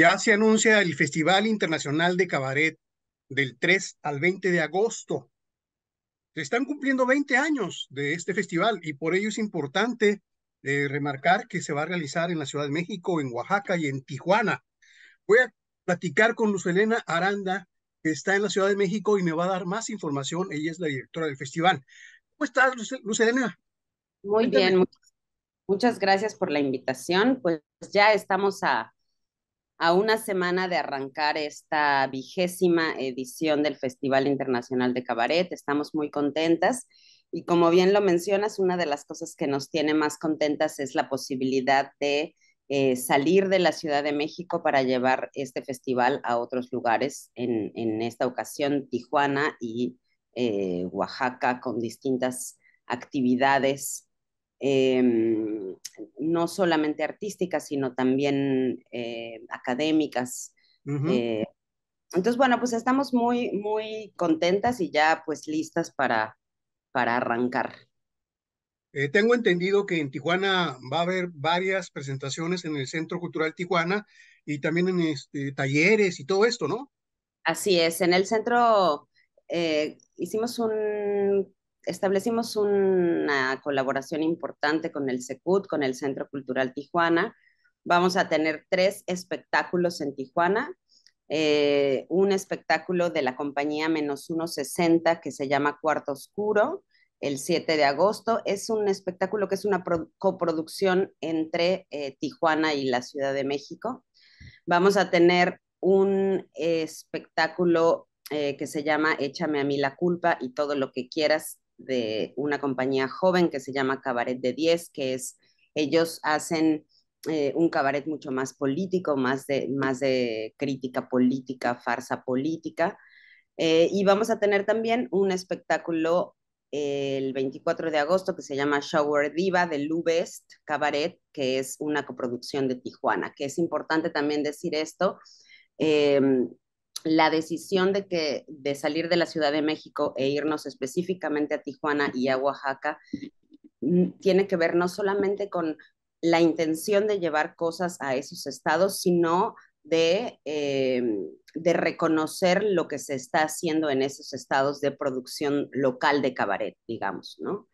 Ya se anuncia el Festival Internacional de Cabaret del 3 al 20 de agosto. Se están cumpliendo 20 años de este festival y por ello es importante eh, remarcar que se va a realizar en la Ciudad de México, en Oaxaca y en Tijuana. Voy a platicar con Luz Elena Aranda, que está en la Ciudad de México y me va a dar más información. Ella es la directora del festival. ¿Cómo estás, Luz, Muy bien, muchas gracias por la invitación. Pues ya estamos a a una semana de arrancar esta vigésima edición del Festival Internacional de Cabaret. Estamos muy contentas y como bien lo mencionas, una de las cosas que nos tiene más contentas es la posibilidad de eh, salir de la Ciudad de México para llevar este festival a otros lugares, en, esta ocasión Tijuana y eh, Oaxaca con distintas actividades Em, no solamente artísticas, sino también eh, académicas. Eh. entonces, bueno, pues estamos muy, muy contentas y ya pues listas para, para arrancar. Eh, tengo entendido que en Tijuana va a haber varias presentaciones en el Centro Cultural Tijuana y también en este, talleres y todo esto, ¿no? Así es, en el centro hicimos un establecimos una colaboración importante con el SECUT, con el Centro Cultural Tijuana. Vamos a tener tres espectáculos en Tijuana. Eh, un espectáculo de la compañía Menos 160 que se llama Cuarto Oscuro, el 7 de agosto. Es un espectáculo que es una coproducción entre eh, Tijuana y la Ciudad de México. Vamos a tener un espectáculo eh, que se llama Échame a mí la culpa y todo lo que quieras de una compañía joven que se llama Cabaret de 10, que es, ellos hacen eh, un cabaret mucho más político, más de, más de crítica política, farsa política. Eh, y vamos a tener también un espectáculo eh, el 24 de agosto que se llama Shower Diva de Lubest Cabaret, que es una coproducción de Tijuana, que es importante también decir esto. Em, la decisión de, que, de salir de la Ciudad de México e irnos específicamente a Tijuana y a Oaxaca mm, tiene que ver no solamente con la intención de llevar cosas a esos estados, sino de, em, de reconocer lo que se está haciendo en esos estados de producción local de cabaret, digamos, ¿no?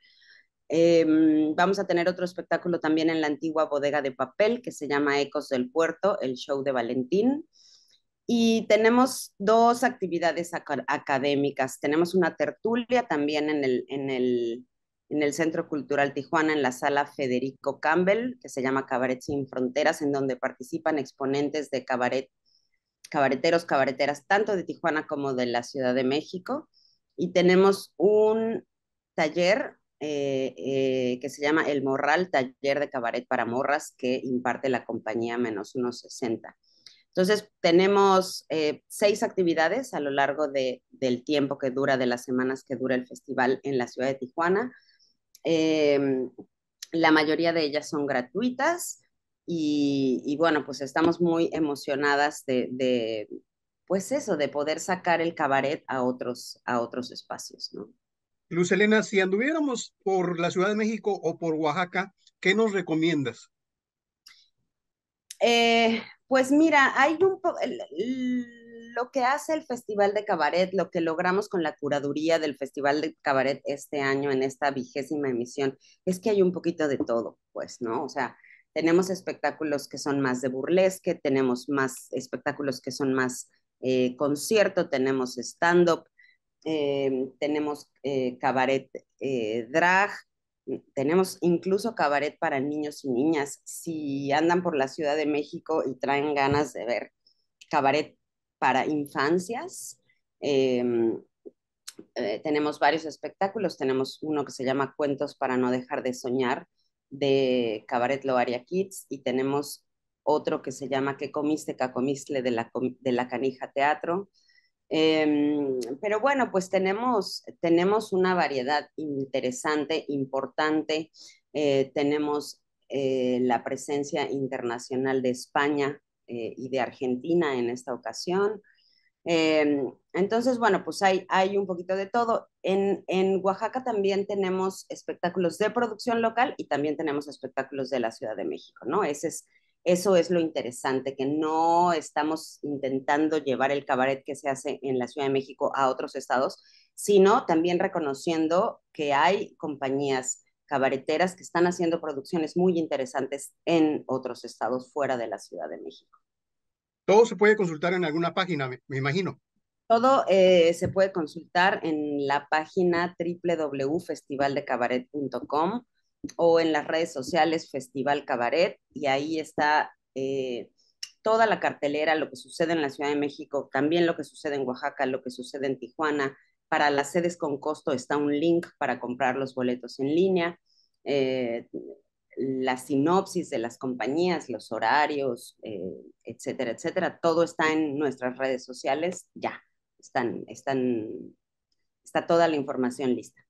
Em, vamos a tener otro espectáculo también en la antigua bodega de papel que se llama Ecos del Puerto, el show de Valentín. Y tenemos dos actividades académicas. Tenemos una tertulia también en el, Centro Cultural Tijuana, en la sala Federico Campbell, que se llama Cabaret Sin Fronteras, en donde participan exponentes de cabaret, cabareteros, cabareteras, tanto de Tijuana como de la Ciudad de México. Y tenemos un taller eh, eh, que se llama El Morral, Taller de Cabaret para Morras, que imparte la compañía Menos 160. Entonces, tenemos eh, seis actividades a lo largo de, del tiempo que dura, de las semanas que dura el festival en la ciudad de Tijuana. Em, la mayoría de ellas son gratuitas y, bueno, pues estamos muy emocionadas de, de, pues eso, de poder sacar el cabaret a otros, a otros espacios, ¿no? Luz Elena, si anduviéramos por la Ciudad de México o por Oaxaca, ¿qué nos recomiendas? Eh, pues mira, hay un lo que hace el Festival de Cabaret, lo que logramos con la curaduría del Festival de Cabaret este año en esta vigésima emisión, es que hay un poquito de todo, pues, ¿no? O sea, tenemos espectáculos que son más de burlesque, tenemos más espectáculos que son más eh, concierto, tenemos stand-up, eh, tenemos cabaret drag, tenemos incluso cabaret para niños y niñas. Si andan por la Ciudad de México y traen ganas de ver cabaret para infancias, em, eh, tenemos varios espectáculos. Tenemos uno que se llama Cuentos para no dejar de soñar de Cabaret Loaria Kids y tenemos otro que se llama ¿Qué comiste, cacomisle de la, de la canija teatro? Em, pero bueno, pues tenemos, tenemos una variedad interesante, importante. Eh, tenemos eh, la presencia internacional de España eh, y de Argentina en esta ocasión. Em, entonces, bueno, pues hay, hay un poquito de todo. En, en Oaxaca también tenemos espectáculos de producción local y también tenemos espectáculos de la Ciudad de México, ¿no? Ese es eso es lo interesante, que no estamos intentando llevar el cabaret que se hace en la Ciudad de México a otros estados, sino también reconociendo que hay compañías cabareteras que están haciendo producciones muy interesantes en otros estados fuera de la Ciudad de México. Todo se puede consultar en alguna página, me, imagino. Todo eh, se puede consultar en la página www.festivaldecabaret.com o en las redes sociales Festival Cabaret y ahí está eh, toda la cartelera, lo que sucede en la Ciudad de México, también lo que sucede en Oaxaca, lo que sucede en Tijuana. Para las sedes con costo está un link para comprar los boletos en línea, eh, la sinopsis de las compañías, los horarios, eh, etcétera, etcétera. Todo está en nuestras redes sociales, ya, están, están, está toda la información lista.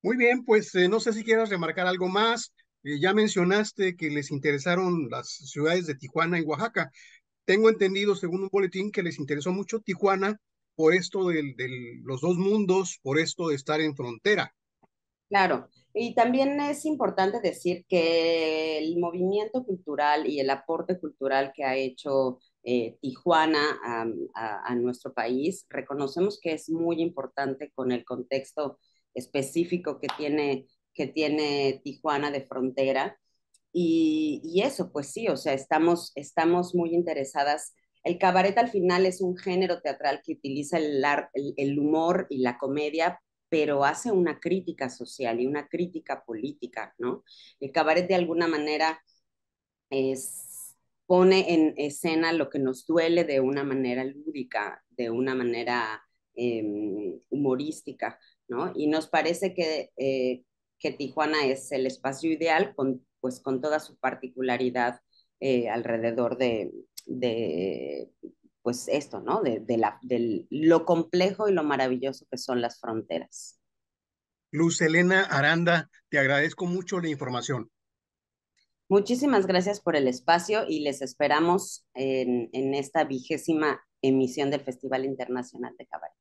Muy bien, pues eh, no sé si quieras remarcar algo más. Eh, ya mencionaste que les interesaron las ciudades de Tijuana y Oaxaca. Tengo entendido, según un boletín, que les interesó mucho Tijuana por esto de los dos mundos, por esto de estar en frontera. Claro, y también es importante decir que el movimiento cultural y el aporte cultural que ha hecho eh, Tijuana a, a, nuestro país, reconocemos que es muy importante con el contexto específico que tiene, que tiene Tijuana de frontera. Y, eso, pues sí, o sea, estamos, estamos muy interesadas. El cabaret al final es un género teatral que utiliza el, el humor y la comedia, pero hace una crítica social y una crítica política, ¿no? El cabaret de alguna manera es, pone en escena lo que nos duele de una manera lúdica, de una manera Em, humorística, ¿no? Y nos parece que, eh, que Tijuana es el espacio ideal con, pues, con toda su particularidad eh, alrededor de, de, pues esto, ¿no? De, la, lo complejo y lo maravilloso que son las fronteras. Luz Elena Aranda, te agradezco mucho la información. Muchísimas gracias por el espacio y les esperamos en, en esta vigésima emisión del Festival Internacional de Cabaret.